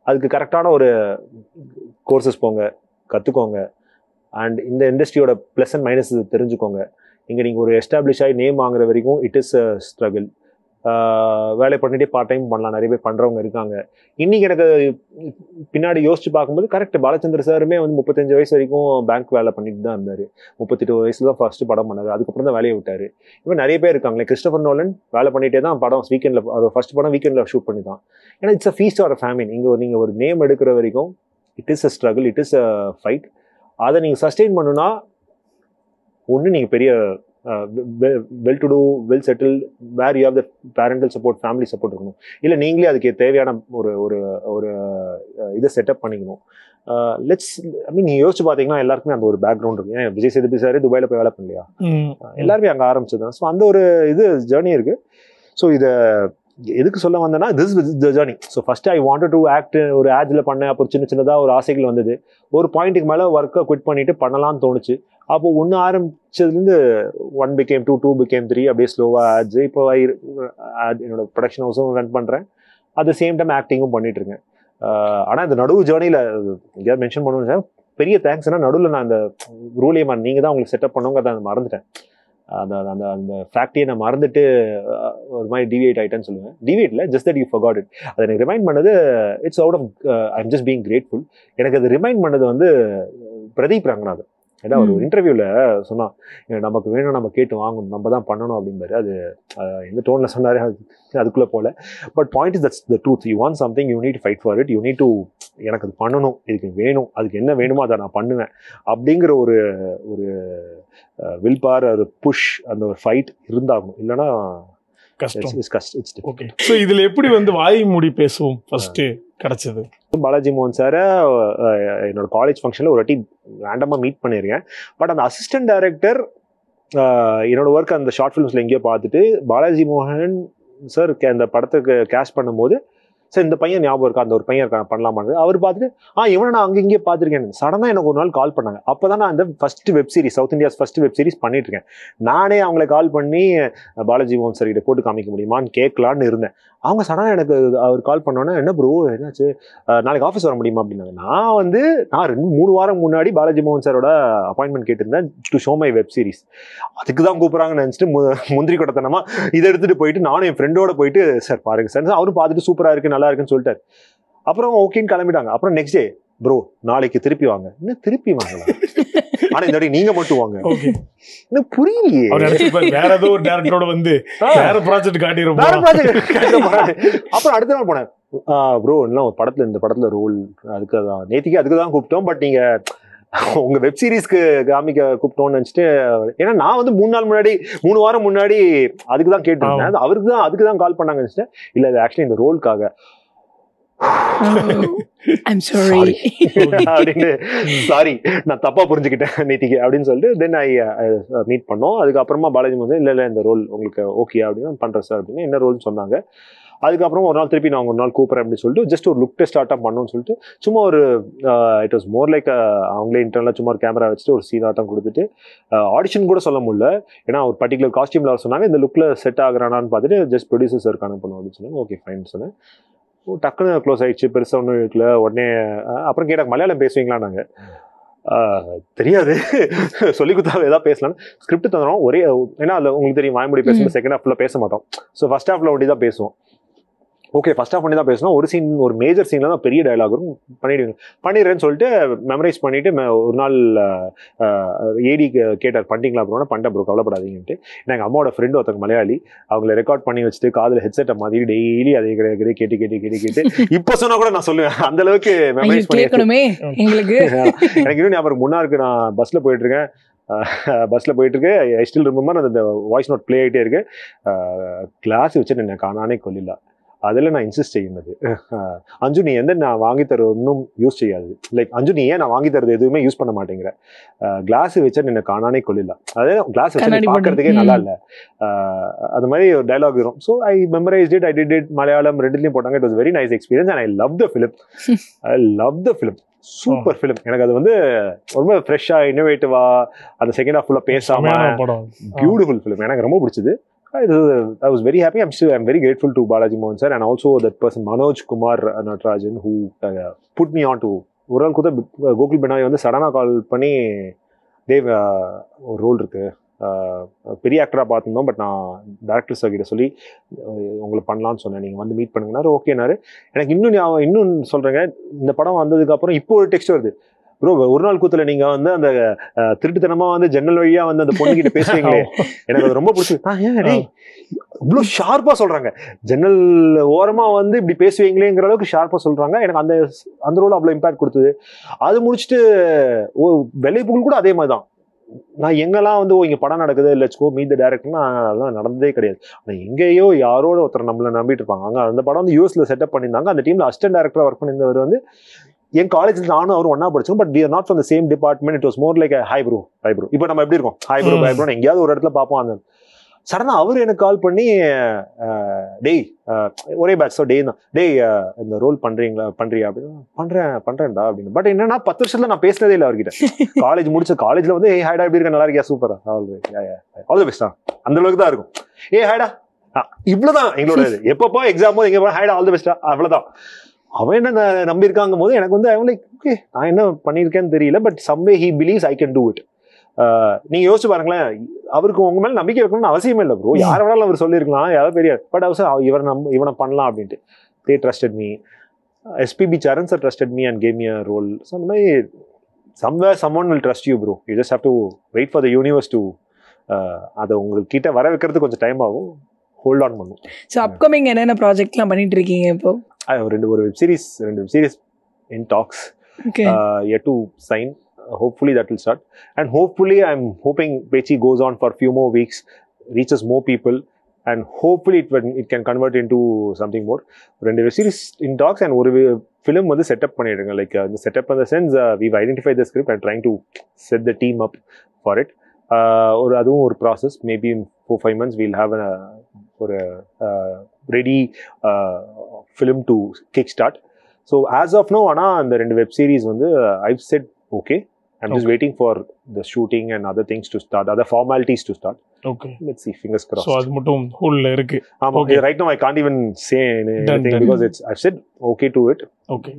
B: அதுக்கு கரெக்டான ஒரு கோர்சஸ் போங்க கற்றுக்கோங்க அண்ட் இந்த இண்டஸ்ட்ரியோட ப்ளஸ் அண்ட் மைனஸ் தெரிஞ்சுக்கோங்க இங்கே நீங்கள் ஒரு எஸ்டாப்ளிஷ் ஆகி நேம் வாங்குற வரைக்கும் இட் இஸ் அ ஸ்ட்ரகிள் வேலை பண்ணிட்டு பார்ட் டைம் பண்ணலாம் நிறைய பேர் பண்ணுறவங்க இருக்காங்க இன்றைக்கி எனக்கு பின்னாடி யோசிச்சு பார்க்கும்போது கரெக்ட் பாலச்சந்திர சாருமே வந்து முப்பத்தஞ்சு வயசு வரைக்கும் பேங்க் வேலை பண்ணிட்டு தான் இருந்தார் முப்பத்தெட்டு வயசில் தான் ஃபஸ்ட்டு படம் பண்ணார் அதுக்கப்புறம் தான் வேலையை விட்டார் இப்போ நிறைய பேர் இருக்காங்களே கிறிஸ்டபர் நோலன் வேலை பண்ணிகிட்டே தான் படம் வீக்கெண்டில் அவர் ஃபஸ்ட் படம் வீக்கெண்டில் ஷூட் பண்ணி தான் ஏன்னா it's a feast or family இங்கே ஒரு நீங்கள் ஒரு நேம் எடுக்கிற வரைக்கும் it is a struggle it is a fight அதை நீங்கள் சஸ்டெயின் பண்ணுன்னா ஒன்று நீங்கள் பெரிய well to do well settle where you have the parental support family support இருக்கணும் இல்லை நீங்களே அதுக்கு தேவையான ஒரு ஒரு ஒரு இதை செட்டப் பண்ணிக்கணும் லெட்ஸ் ஐ மீன் நீ யோசிச்சு பார்த்தீங்கன்னா எல்லாருக்குமே அந்த ஒரு பேக்ரவுண்ட் இருக்கு ஏன் விஜய் சேதுபதி சாரே துபாயில் போய் வேலை பண்ணலையா எல்லாருமே அங்கே ஆரம்பிச்சது தான் ஸோ அந்த ஒரு இது ஜேர்னி இருக்கு ஸோ இதை எதுக்கு சொல்ல வந்தேன்னா this the journey so first I want to act ஒரு ஆட்ஜில் பண்ணேன் அப்புறம் சின்ன சின்னதாக ஒரு ஆசைகள் வந்தது ஒரு பாயிண்ட்டுக்கு மேலே ஒர்க்கை குவிட் பண்ணிட்டு பண்ணலாம்னு தோணுச்சு அப்போ ஒன்று ஆரம்பிச்சதுலேருந்து one became two two became three அப்படியே ஸ்லோவாக ஆச்சு இப்போ என்னோட ப்ரொடக்ஷன் ஹவுஸும் ரன் பண்ணுறேன் அட் த சேம் டைம் ஆக்டிங்கும் பண்ணிட்டுருக்கேன் ஆனால் இந்த நடுவு ஜேர்னியில் எங்கேயாவது மென்ஷன் பண்ணுவோம் சார் பெரிய தேங்க்ஸ்னா நடுவில் நான் அந்த ரூலே மாதிரி நீங்கள் தான் உங்களுக்கு செட்டப் பண்ணுங்கிறத அதை மறந்துட்டேன் அந்த அந்த அந்த ஃபேக்ட்ரியை நான் மறந்துட்டு ஒரு மாதிரி டிவியேட் ஆகிட்டேன்னு சொல்லுவேன் டிவியேட்டில் just that you forgot it அதை எனக்கு ரிமைண்ட் பண்ணது it's out of I am just being grateful எனக்கு அது ரிமைண்ட் பண்ணது வந்து பிரதீப் ரங்கநாதன் ஏன்னா ஒரு இன்டர்வியூவில் சொன்னான் நமக்கு வேணும் நம்ம கேட்டு வாங்கணும் நம்ம தான் பண்ணணும் அப்படிம்பாரு அது எந்த டோனில் சொன்னார் அது அதுக்குள்ளே போகல but point is that's the truth you want something you need fight for it you need to எனக்கு அது பண்ணணும் இதுக்கு வேணும் அதுக்கு என்ன வேணுமோ அதை நான் பண்ணுவேன் அப்படிங்கிற ஒரு ஒரு வில்பார் ஒரு புஷ் அந்த ஒரு ஃபைட் இருந்தாகணும் இல்லைனா கஷ்டம் இட்ஸ் கஷ்டம் ஓகே
A: ஸோ இதில் எப்படி வந்து வாய் மூடி பேசுவோம் ஃபஸ்ட்டு கிடச்சிது
B: பாலாஜி மோகன் சார் என்னோட காலேஜ் ஃபங்க்ஷனில் ஒரு வாட்டி ரேண்டமாக மீட் பண்ணியிருக்கேன் பட் அந்த அசிஸ்டன்ட் டைரக்டர் என்னோட ஒர்க் அந்த ஷார்ட் ஃபிலிம்ஸில் எங்கேயோ பார்த்துட்டு பாலாஜி மோகன் சார் அந்த படத்துக்கு கேஷ் பண்ணும்போது சார் இந்த பையன் ஞாபகம் இருக்கா அந்த ஒரு பையன் இருக்கான் பண்ணலாமான்னு அவர் பார்த்துட்டு ஆ இவனை நான் அங்கே இங்கே பார்த்துருக்கேன் சடனாக எனக்கு ஒரு நாள் கால் பண்ணாங்க அப்போ தான் நான் அந்த first web series south India's first web series பண்ணிட்டு இருக்கேன் நானே அவங்களை கால் பண்ணி பாலாஜி மோகன் சார் கிட்ட போட்டு காமிக்க முடியுமான்னு கேட்கலான்னு இருந்தேன் அவங்க சடனாக எனக்கு அவர் கால் பண்ணோன்னே என்ன ப்ரோ என்னாச்சு நாளைக்கு ஆஃபீஸ் வர முடியுமா அப்படின்னாங்க நான் வந்து நான் ரெண்டு மூணு வாரம் முன்னாடி பாலாஜி மோகன் சாரோட அப்பாயின்மெண்ட் கேட்டிருந்தேன் to show my web series அதுக்கு தான் கூப்பிட்றாங்கன்னு நினச்சிட்டு மு முந்திரி கொடத்தனமா இதை எடுத்துகிட்டு போயிட்டு நானும் என் ஃப்ரெண்டோட போயிட்டு சார் பாருங்க சார் அவரும் பார்த்துட்டு சூப்பராக இருக்குது நல்லா இருக்குன்னு சொல்லிட்டார் அப்புறம் ஓகேன்னு கிளம்பிட்டாங்க அப்புறம் நெக்ஸ்ட் டே ப்ரோ நாளைக்கு திருப்பி வாங்க இன்னும் திருப்பி வாங்கலாம் ஆனா இந்த நீங்க மட்டும் வாங்க எனக்கு புரியலையே வேற
A: ஏதோ ஒரு டேரக்டரோட வந்து வேற ப்ராஜெக்ட் காட்டிடுறோம்
B: வேற அப்புறம் அடுத்த நாள் போனேன் ப்ரோ இன்னும் படத்துல இந்த படத்துல ரோல் அதுக்கு தான் நேத்திக்கு அதுக்கு தான் கூப்பிட்டோம் பட் நீங்க உங்க வெப் சீரிஸ்க்கு காமிக்க கூப்பிட்டோம்னு நினைச்சிட்டு ஏன்னா நான் வந்து மூணு நாள் முன்னாடி மூணு வாரம் முன்னாடி அதுக்கு தான் கேட்டிருந்தேன் அவருக்கு தான் அதுக்கு தான் கால் பண்ணாங்க நினச்சிட்டேன் இல்ல ஆக்சுவலி இந்த ரோலுக்காக
A: Oh, அப்படின்னு
B: சாரி நான் தப்பா புரிஞ்சுக்கிட்டேன் நீதிக்கு அப்படின்னு சொல்லிட்டு தென் ஐ மீட் பண்ணோம் அதுக்கப்புறமா பாலாஜி வந்து இல்லை இல்லை இந்த ரோல் உங்களுக்கு ஓகே அப்படின்னு பண்றேன் சார் அப்படின்னு என்ன ரோல்னு சொன்னாங்க அதுக்கப்புறம் ஒரு நாள் திருப்பி நான் ஒரு நாள் கூப்பிட்றேன் அப்படின்னு சொல்லிட்டு ஜஸ்ட் ஒரு லுக் டெஸ்ட் ஆட்டம் பண்ணணும்னு சொல்லிட்டு சும்மா ஒரு இட் வாஸ் மோர் லைக் அவங்களே இன்டர்னலாக சும்மா ஒரு கேமரா வச்சுட்டு ஒரு சீன் ஆட்டம் கொடுத்துட்டு ஆடிஷன் uh, கூட சொல்ல முடியல ஏன்னா ஒரு பர்டிகுலர் காஸ்டியூமில் சொன்னாங்க இந்த லுக்கில் செட் ஆகிறானான்னு பார்த்துட்டு ஜஸ்ட் ப்ரொடியூசர் சார் கனெக்ட் பண்ணுவோம் அப்படின்னு சொன்னாங்க ஓகே ஃபைன் சொன்னேன் டக்குன்னு க்ளோஸ் ஆகிடுச்சு பெருசாக ஒன்றும் இருக்கல உடனே அப்புறம் கேட்டால் மலையாளம் பேசுவீங்களா நாங்கள் தெரியாது சொல்லி கொடுத்தா ஏதாவது பேசலாம் ஸ்கிரிப்ட் தந்துடும் ஒரே ஏன்னா அதில் உங்களுக்கு தெரியும் வாய்மொழி பேசும்போது செகண்ட் ஹாஃபில் பேச மாட்டோம் ஸோ ஃபஸ்ட் ஹாஃபில் ஒட்டி தான் பேசுவோம் ஓகே ஃபர்ஸ்ட் ஆஃப் பண்ணி தான் பேசணும் ஒரு சீன் ஒரு மேஜர் சீனில் தான் பெரிய டயலாக் வரும் பண்ணிடுவீங்க பண்ணிடுறேன்னு சொல்லிட்டு மெமரைஸ் பண்ணிவிட்டு ஒரு நாள் ஏடி கேட்டார் பண்ணிட்டீங்களா அப்புறம் பண்ண ப்ரோ கவலைப்படாதீங்கன்ட்டு எங்கள் அம்மாவோட ஃப்ரெண்டு ஒருத்தங்க மலையாளி அவங்கள ரெக்கார்ட் பண்ணி வச்சுட்டு காதில் ஹெட்செட்டை மாதிரி டெய்லி அதே கிடையாது கேட்டு கேட்டு கேட்டு கேட்டு இப்போ சொன்னால் கூட நான் சொல்லுவேன் அந்த அளவுக்கு மெமரைஸ் பண்ணிக்கணுமே எங்களுக்கு எனக்கு இன்னும் ஞாபகம் முன்னா நான் பஸ்ஸில் போயிட்டுருக்கேன் பஸ்ஸில் பஸ்ஸில் இருக்கு ஐ ஸ்டில் ரிமெம்பர் அந்த வாய்ஸ் நோட் ப்ளே ஆகிட்டே இருக்கு கிளாஸ் வச்சுட்டு என்ன காணானே கொல்லிடலாம் அதில் நான் இன்சிஸ்ட் செய்யுது அஞ்சு நீ எந்த நான் வாங்கி தரது ஒன்றும் யூஸ் செய்யாது லைக் அஞ்சு நீ ஏன் நான் வாங்கி தரது எதுவுமே யூஸ் பண்ண மாட்டேங்கிற கிளாஸ் வச்சா நின்ன காணானே கொள்ளில அதாவது கிளாஸ் வச்சா பார்க்கறதுக்கே நல்லா இல்லை அது மாதிரி ஒரு டைலாக் வரும் so I memorise did I did it Malayalam ரெண்டுலேயும் போட்டாங்க it was very nice experience and I love the film I love the film super film எனக்கு அது வந்து ரொம்ப ஃப்ரெஷ்ஷாக இன்னோவேட்டிவாக அந்த செகண்ட் ஹாஃப் ஃபுல்லாக பேசாமல் பியூட்டிஃபுல் ஃபிலிம் எனக்கு ரொம்ப பிடிச்சது இது I was very happy I'm still I'm very grateful to Balaji மோகன் sir and also that person Manoj Kumar Natrajan who put me on to ஒரு நாள் கூட uh, கோகுல் பெனாய் வந்து சடனாக கால் பண்ணி தேவ் uh, ஒரு ரோல் இருக்குது uh, பெரிய ஆக்டராக பார்த்துருந்தோம் பட் நான் டேரக்டர் சார் சொல்லி உங்களை பண்ணலான்னு சொன்னேன் நீங்கள் வந்து மீட் பண்ணுங்கன்னாரு ஓகேனாரு எனக்கு இன்னும் இன்னும் சொல்கிறேங்க இந்த படம் வந்ததுக்கப்புறம் இப்போ ஒரு டெக்ஸ்ட் வருது ப்ரோ ஒரு நாள் கூத்துல நீங்க வந்து அந்த திருட்டுத்தனமா வந்து ஜன்னல் வழியா வந்து அந்த பொண்ணு கிட்ட பேசுறீங்களே எனக்கு அது ரொம்ப பிடிச்சது இவ்வளோ ஷார்ப்பா சொல்றாங்க ஜன்னல் ஓரமா வந்து இப்படி பேசுவீங்களேங்கிற அளவுக்கு ஷார்ப்பா சொல்றாங்க எனக்கு அந்த அந்த ரோல் அவ்வளோ இம்பாக்ட் கொடுத்தது அது முடிச்சுட்டு ஓ வெள்ளை புகழ் கூட அதே மாதிரி தான் நான் எங்கெல்லாம் வந்து இங்கே படம் நடக்குது லெட்ஸ் சோ மீட் த டேரக்டர்னா அதெல்லாம் நடந்ததே கிடையாது ஆனால் எங்கேயோ யாரோட ஒருத்தர் நம்மளை நம்பிட்டு இருப்பாங்க அங்கே அந்த படம் வந்து யூஎஸ்ல செட்டப் பண்ணியிருந்தாங்க அந்த டீமில் அசிஸ்டன்ட் டேரக்டர் ஒர்க் பண்ணியிருந்தவர் வந்து என் காலேஜில் நானும் அவரும் ஒன்னா படிச்சோம் but we're not from the same department it was more like hi bro hi bro இப்போ நம்ம எப்படி இருக்கோம் ஹை ப்ரோ ஹை ப்ரோ எங்கேயாவது ஒரு இடத்துல பார்ப்போம் அந்த சடனாக அவர் எனக்கு கால் பண்ணி டேய் ஒரே பேட்ச் டே தான் டேய் இந்த ரோல் பண்ணுறீங்களா பண்ணுறியா அப்படின்னு பண்ணுறேன் பண்ணுறேன்டா அப்படின்னு பட் என்னன்னா பத்து வருஷத்துல நான் பேசினதே இல்லை அவர்கிட்ட காலேஜ் முடிச்ச காலேஜில் வந்து ஏ ஹைடா எப்படி இருக்க நல்லா இருக்கியா சூப்பரா அவ்வளோ தான் அந்த அளவுக்கு தான் இருக்கும் ஏ ஹைடா இவ்வளோதான் எங்களோட எப்பப்போ எக்ஸாம் போது எங்கே ஹைடா ஆல் த பெஸ்டா அவ்வளோதான் அவன் என்ன நம்பியிருக்காங்க போது எனக்கு வந்து அவன் லைக் ஓகே நான் என்ன பண்ணியிருக்கேன்னு தெரியல but someway he believes I can do it நீங்கள் யோசிச்சு பாருங்களேன் அவருக்கு உங்க மேலே நம்பிக்கை வைக்கணும்னு அவசியமே இல்லை ப்ரோ யார வேணாலும் அவர் சொல்லியிருக்கலாம் யாராவது பெரிய பட் அவசரம் இவர் நம்ம இவனை பண்ணலாம் அப்படின்ட்டு they trusted me SPB Charan sir trusted me and came year role so அந்த மாதிரி somewhere someone will trust you bro you just have to wait for the universe to அதை உங்கள்கிட்ட வர வைக்கிறது கொஞ்சம் டைம் ஆகும் ஹோல்ட் ஆன் பண்ணும்
A: ஸோ அப்கமிங் என்னென்ன ப்ராஜெக்ட்லாம் பண்ணிட்டு இருக்கீங்க இப்போ
B: ரெண்டு ஒரு வெப் சீரிஸ் ரெண்டு web series in talks yet to sign hopefully that will start and hopefully i'm hoping pechi goes on for a few more weeks reaches more people and hopefully it, it can convert into something more ரெண்டு web series in talks and ஒரு film வந்து setup பண்ணிடுங்க like அந்த setup அந்த sense we identify the script and trying to set the team up for it ஒரு அதுவும் ஒரு process maybe in four five months we'll have ஒரு ready film to kick start so as of now ஆனால் அந்த ரெண்டு web series வந்து I've set okay I'm just waiting for the shooting and other things to start other formalities to start okay let's see fingers cross so
A: அது மட்டும் ஹோல்ல இருக்கு ஆமா okay right
B: no I can't even say anything because it's I said okay to it okay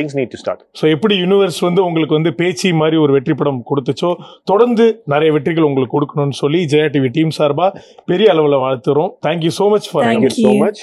B: things need to start
A: so எப்படி universe வந்து உங்களுக்கு வந்து பேச்சு மாதிரி ஒரு வெற்றி படம் கொடுத்துச்சோ தொடர்ந்து நிறைய வெற்றிகள் உங்களுக்கு கொடுக்கணும்னு சொல்லி ஜெயா டிவி டீம் சார்பாக பெரிய அளவில் வாழ்த்துறோம் thank you so much for thank you so much